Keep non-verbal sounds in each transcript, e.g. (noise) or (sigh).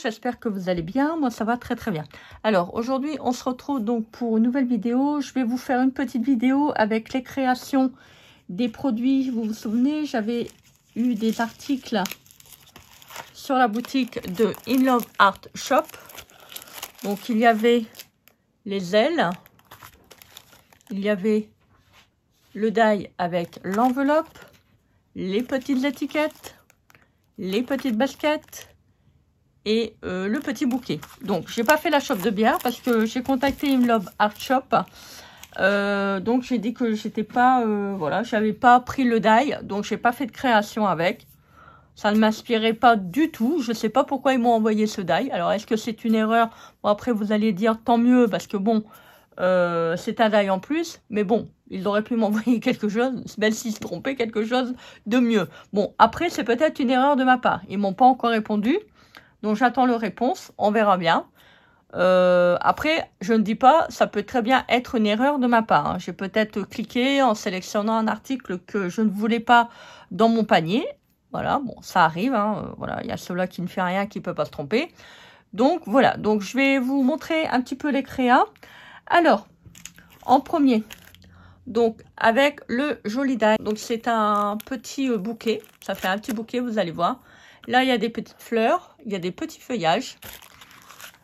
j'espère que vous allez bien, moi ça va très très bien. Alors aujourd'hui on se retrouve donc pour une nouvelle vidéo, je vais vous faire une petite vidéo avec les créations des produits. Vous vous souvenez, j'avais eu des articles sur la boutique de In Love Art Shop. Donc il y avait les ailes, il y avait le die avec l'enveloppe, les petites étiquettes, les petites baskets, et euh, le petit bouquet. Donc, j'ai pas fait la shop de bière parce que j'ai contacté Imlove Art Shop. Euh, donc, j'ai dit que j'étais pas, euh, voilà, j'avais pas pris le die, donc j'ai pas fait de création avec. Ça ne m'inspirait pas du tout. Je sais pas pourquoi ils m'ont envoyé ce die. Alors, est-ce que c'est une erreur Bon, après, vous allez dire tant mieux parce que bon, c'est un die en plus, mais bon, ils auraient pu (laughs) m'envoyer quelque chose, même s'ils se trompaient, quelque chose de mieux. Bon, après, c'est peut-être une erreur de ma part. Ils m'ont pas encore répondu. Donc j'attends leur réponse, on verra bien. Euh, après, je ne dis pas, ça peut très bien être une erreur de ma part. Hein. J'ai peut-être cliqué en sélectionnant un article que je ne voulais pas dans mon panier. Voilà, bon, ça arrive. Hein. Euh, voilà, il y a ceux-là qui ne fait rien, qui ne peut pas se tromper. Donc voilà, donc je vais vous montrer un petit peu les créas. Alors, en premier, donc avec le joli die. Donc c'est un petit bouquet, ça fait un petit bouquet, vous allez voir. Là, il y a des petites fleurs, il y a des petits feuillages.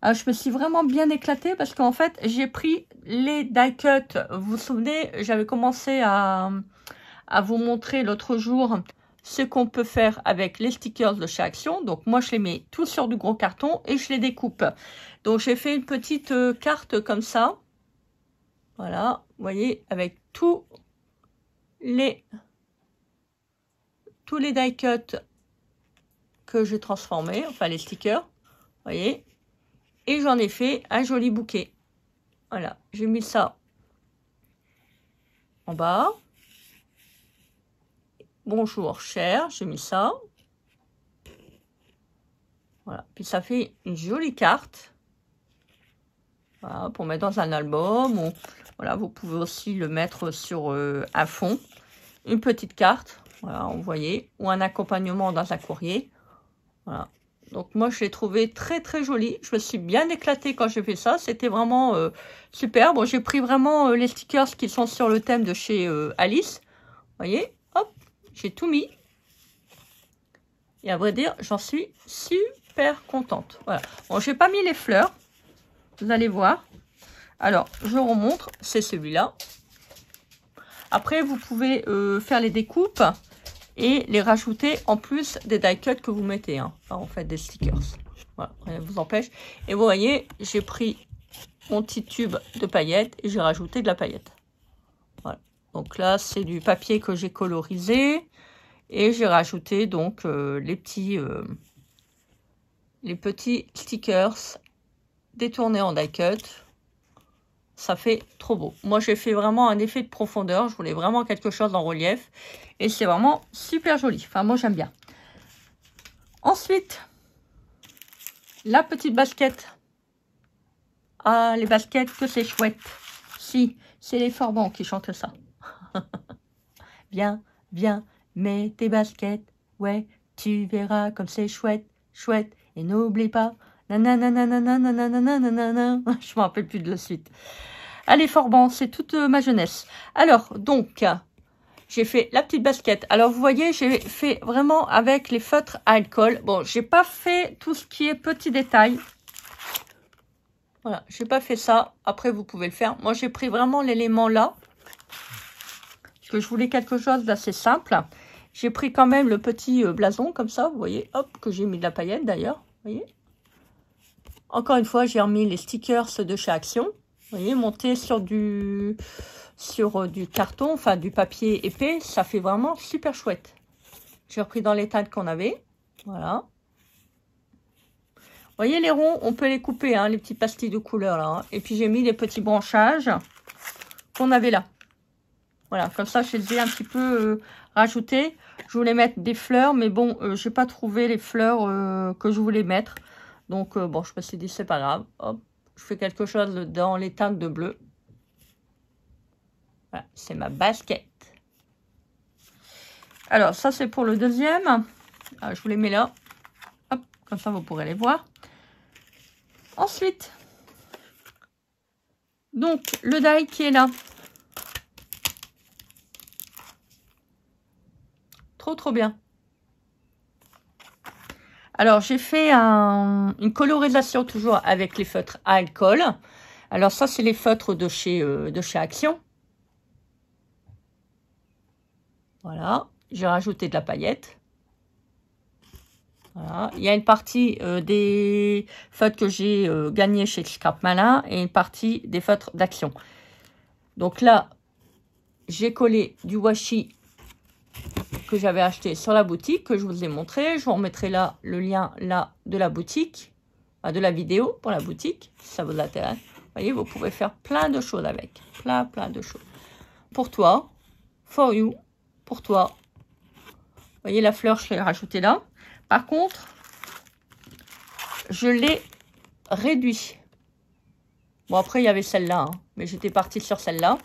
Ah, je me suis vraiment bien éclatée parce qu'en fait, j'ai pris les die cuts. Vous vous souvenez, j'avais commencé à, à vous montrer l'autre jour ce qu'on peut faire avec les stickers de chez Action. Donc moi, je les mets tous sur du gros carton et je les découpe. Donc j'ai fait une petite euh, carte comme ça. Voilà, vous voyez, avec tous les, tous les die cuts que j'ai transformé, enfin les stickers, vous voyez. Et j'en ai fait un joli bouquet. Voilà, j'ai mis ça en bas. Bonjour cher, j'ai mis ça. Voilà, puis ça fait une jolie carte. Voilà, pour mettre dans un album. Ou, voilà, vous pouvez aussi le mettre sur euh, un fond. Une petite carte, voilà, vous voyez, ou un accompagnement dans un courrier. Voilà. Donc moi, je l'ai trouvé très très joli. Je me suis bien éclatée quand j'ai fait ça. C'était vraiment superbe. Euh, super. j'ai pris vraiment euh, les stickers qui sont sur le thème de chez euh, Alice. Vous voyez Hop, j'ai tout mis. Et à vrai dire, j'en suis super contente. Voilà. Bon, j'ai pas mis les fleurs. Vous allez voir. Alors, je vous C'est celui-là. Après, vous pouvez faire les découpes et les rajouter en plus des die cuts que vous mettez. Hein. en fait, des stickers. vous empêche. Et vous voyez, j'ai pris mon petit tube de paillettes et j'ai rajouté de la paillette. Voilà. Donc là, c'est du papier que j'ai colorisé et j'ai rajouté donc euh, les petits euh, les petits stickers détournés en die cut ça fait trop beau. Moi, j'ai fait vraiment un effet de profondeur. Je voulais vraiment quelque chose en relief. Et c'est vraiment super joli. Enfin, moi, j'aime bien. Ensuite, la petite basket. Ah, les baskets, que c'est chouette. Si, c'est les Forbans qui chantent ça. (laughs) Viens, viens, mets tes baskets. Ouais, tu verras comme c'est chouette, chouette. Et n'oublie pas, je me rappelle plus de la suite. Allez, Forban, c'est toute ma jeunesse. Alors, donc, j'ai fait la petite basket. Alors, vous voyez, j'ai fait vraiment avec les feutres à alcool. Bon, j'ai pas fait tout ce qui est petit détail Voilà, j'ai pas fait ça. Après, vous pouvez le faire. Moi, j'ai pris vraiment l'élément là. Parce que je voulais quelque chose d'assez simple. J'ai pris quand même le petit blason, comme ça, vous voyez, hop, que j'ai mis de la paillette d'ailleurs, vous voyez. Encore une fois, j'ai remis les stickers de chez Action. Vous voyez, monté sur du, sur euh, du carton, enfin du papier épais, ça fait vraiment super chouette. J'ai repris dans les teintes qu'on avait. Voilà. Vous voyez les ronds, on peut les couper, hein, les petits pastilles de couleur hein. Et puis j'ai mis les petits branchages qu'on avait là. Voilà, comme ça, je les ai un petit peu euh, rajoutés. Je voulais mettre des fleurs, mais bon, je euh, j'ai pas trouvé les fleurs que je voulais mettre. Donc, euh, bon, je me suis dit, c'est pas grave. je fais quelque chose dans les teintes de bleu. c'est ma basket. Alors, ça, c'est pour le deuxième. Ah, je vous les mets là. comme ça, vous pourrez les voir. Ensuite, donc, le die qui est là. Trop, trop bien. Alors, j'ai fait une colorisation toujours avec les feutres à alcool. Alors ça, c'est les feutres de chez, euh, de chez Action. Voilà, j'ai rajouté de la paillette. Il y a une partie euh, des feutres que j'ai euh, gagnés gagné chez Scrap Malin et une partie des feutres d'Action. Donc là, j'ai collé du washi que j'avais acheté sur la boutique, que je vous ai montré. Je vous remettrai là le lien là de la boutique, ah, de la vidéo pour la boutique, si ça vous intéresse. Vous voyez, vous pouvez faire plein de choses avec. Plein, plein de choses. Pour toi, for you, pour toi. Vous voyez, la fleur, je l'ai rajoutée là. Par contre, je l'ai réduit. Bon, après, il y avait celle-là, hein, mais j'étais partie sur celle-là.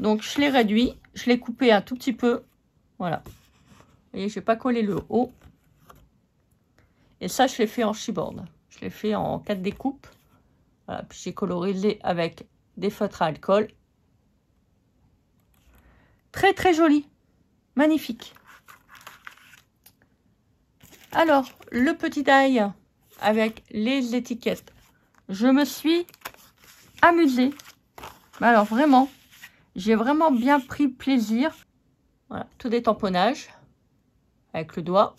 Donc, je l'ai réduit, je l'ai coupé un tout petit peu. Voilà voyez, je n'ai pas collé le haut. Et ça, je l'ai fait en chiborde. Je l'ai fait en quatre découpes. puis j'ai coloré avec des feutres à alcool. Très, très joli. Magnifique. Alors, le petit die avec les étiquettes. Je me suis amusée. Alors, vraiment, j'ai vraiment bien pris plaisir. Voilà, tout des tamponnages avec le doigt.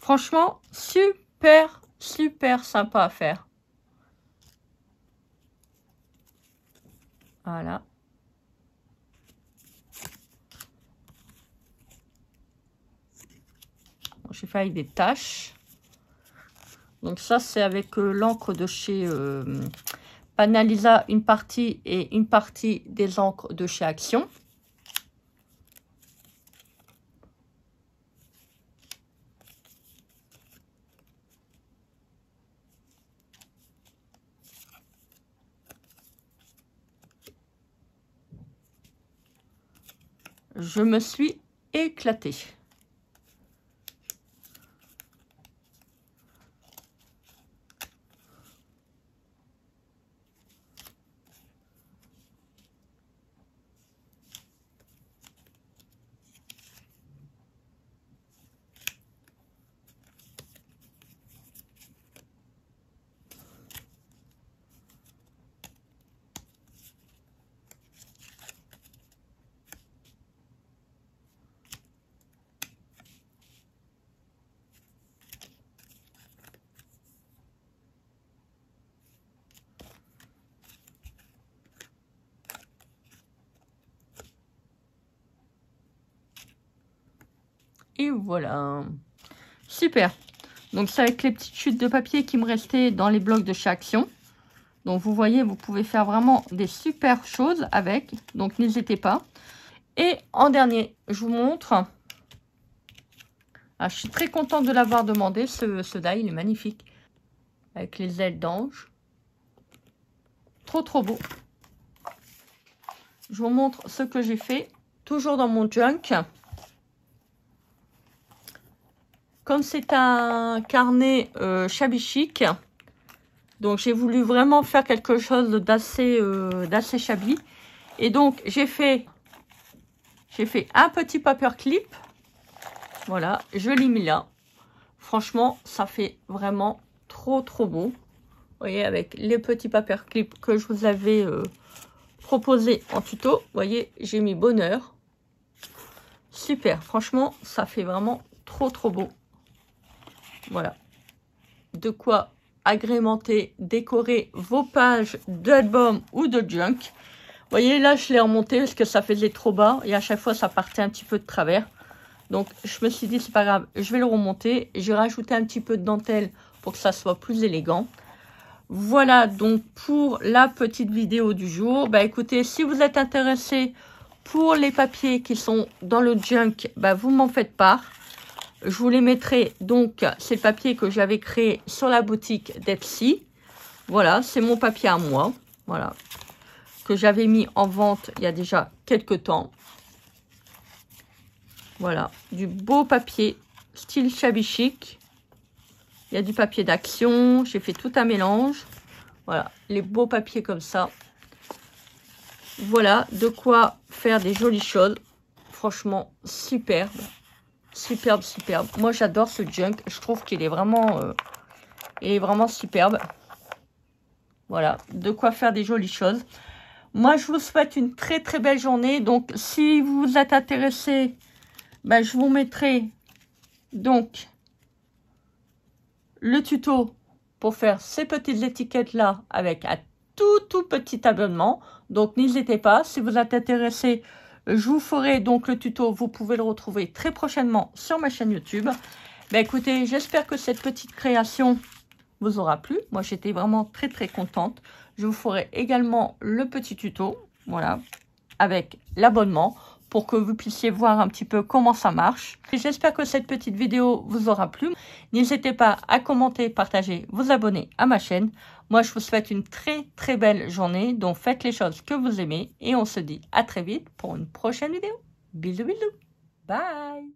Franchement, super, super sympa à faire. Voilà. J'ai fait avec des tâches. Donc ça, c'est avec euh, l'encre de chez euh, analysa une partie et une partie des encres de chez Action. Je me suis éclatée. voilà. Super. Donc c'est avec les petites chutes de papier qui me restaient dans les blocs de chez Action. Donc vous voyez, vous pouvez faire vraiment des super choses avec. Donc n'hésitez pas. Et en dernier, je vous montre. Ah, je suis très contente de l'avoir demandé. Ce, ce die, il est magnifique. Avec les ailes d'ange. Trop, trop beau. Je vous montre ce que j'ai fait. Toujours dans mon junk. Comme c'est un carnet euh, chic, donc j'ai voulu vraiment faire quelque chose d'assez euh, Et donc j'ai fait j'ai fait un petit paper clip. Voilà, je l'ai mis là. Franchement, ça fait vraiment trop trop beau. Vous voyez, avec les petits paperclips que je vous avais euh, proposés en tuto. Vous voyez, j'ai mis bonheur. Super, franchement, ça fait vraiment trop trop beau. Voilà. De quoi agrémenter, décorer vos pages d'album ou de junk. Vous voyez, là, je l'ai remonté parce que ça faisait trop bas et à chaque fois, ça partait un petit peu de travers. Donc, je me suis dit, c'est pas grave, je vais le remonter. J'ai rajouté un petit peu de dentelle pour que ça soit plus élégant. Voilà donc pour la petite vidéo du jour. Bah écoutez, si vous êtes intéressé pour les papiers qui sont dans le junk, bah vous m'en faites part. Je vous les mettrai donc, ces papiers que j'avais créés sur la boutique d'Epsi. Voilà, c'est mon papier à moi. Voilà, que j'avais mis en vente il y a déjà quelques temps. Voilà, du beau papier, style shabby chic. Il y a du papier d'action, j'ai fait tout un mélange. Voilà, les beaux papiers comme ça. Voilà, de quoi faire des jolies choses. Franchement, superbe. Superbe, superbe. Moi, j'adore ce junk. Je trouve qu'il est vraiment... Euh, est vraiment superbe. Voilà, de quoi faire des jolies choses. Moi, je vous souhaite une très, très belle journée. Donc, si vous êtes intéressé, ben, je vous mettrai donc le tuto pour faire ces petites étiquettes-là avec un tout, tout petit abonnement. Donc, n'hésitez pas. Si vous êtes intéressé, je vous ferai donc le tuto, vous pouvez le retrouver très prochainement sur ma chaîne YouTube. Bah, écoutez, j'espère que cette petite création vous aura plu. Moi, j'étais vraiment très, très contente. Je vous ferai également le petit tuto, voilà, avec l'abonnement pour que vous puissiez voir un petit peu comment ça marche. J'espère que cette petite vidéo vous aura plu. N'hésitez pas à commenter, partager, vous abonner à ma chaîne. Moi, je vous souhaite une très très belle journée, donc faites les choses que vous aimez et on se dit à très vite pour une prochaine vidéo. Bisous bisous. Bye